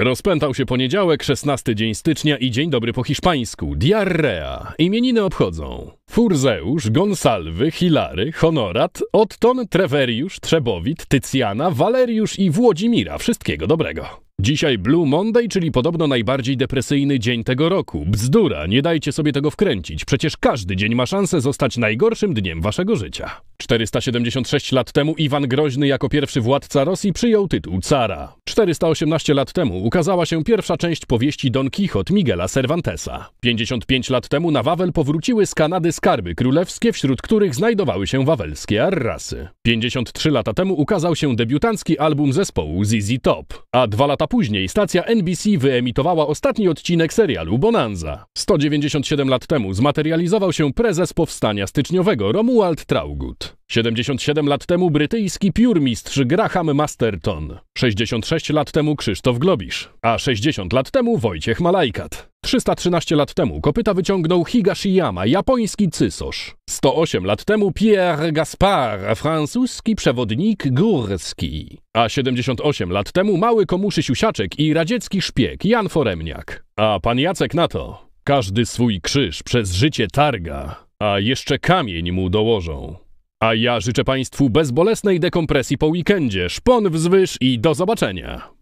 Rozpętał się poniedziałek, 16 dzień stycznia i dzień dobry po hiszpańsku. Diarrea. Imieniny obchodzą. Furzeusz, Gonsalwy, Hilary, Honorat, Otton, Treveriusz, Trzebowit, Tycjana, Waleriusz i Włodzimira. Wszystkiego dobrego. Dzisiaj Blue Monday, czyli podobno najbardziej depresyjny dzień tego roku. Bzdura, nie dajcie sobie tego wkręcić. Przecież każdy dzień ma szansę zostać najgorszym dniem waszego życia. 476 lat temu Iwan Groźny jako pierwszy władca Rosji przyjął tytuł cara. 418 lat temu ukazała się pierwsza część powieści Don Quixote Miguela Cervantesa. 55 lat temu na Wawel powróciły z Kanady skarby królewskie, wśród których znajdowały się wawelskie arrasy. 53 lata temu ukazał się debiutancki album zespołu ZZ Top, a dwa lata później stacja NBC wyemitowała ostatni odcinek serialu Bonanza. 197 lat temu zmaterializował się prezes powstania styczniowego Romuald Traugut. 77 lat temu brytyjski piórmistrz Graham Masterton. 66 lat temu Krzysztof Globisz. A 60 lat temu Wojciech Malajkat. 313 lat temu kopyta wyciągnął Higashiyama, japoński cysosz. 108 lat temu Pierre Gaspard, francuski przewodnik górski. A 78 lat temu mały komuszy siusiaczek i radziecki szpieg Jan Foremniak. A pan Jacek na to. Każdy swój krzyż przez życie targa, a jeszcze kamień mu dołożą. A ja życzę Państwu bezbolesnej dekompresji po weekendzie. Szpon wzwyż i do zobaczenia!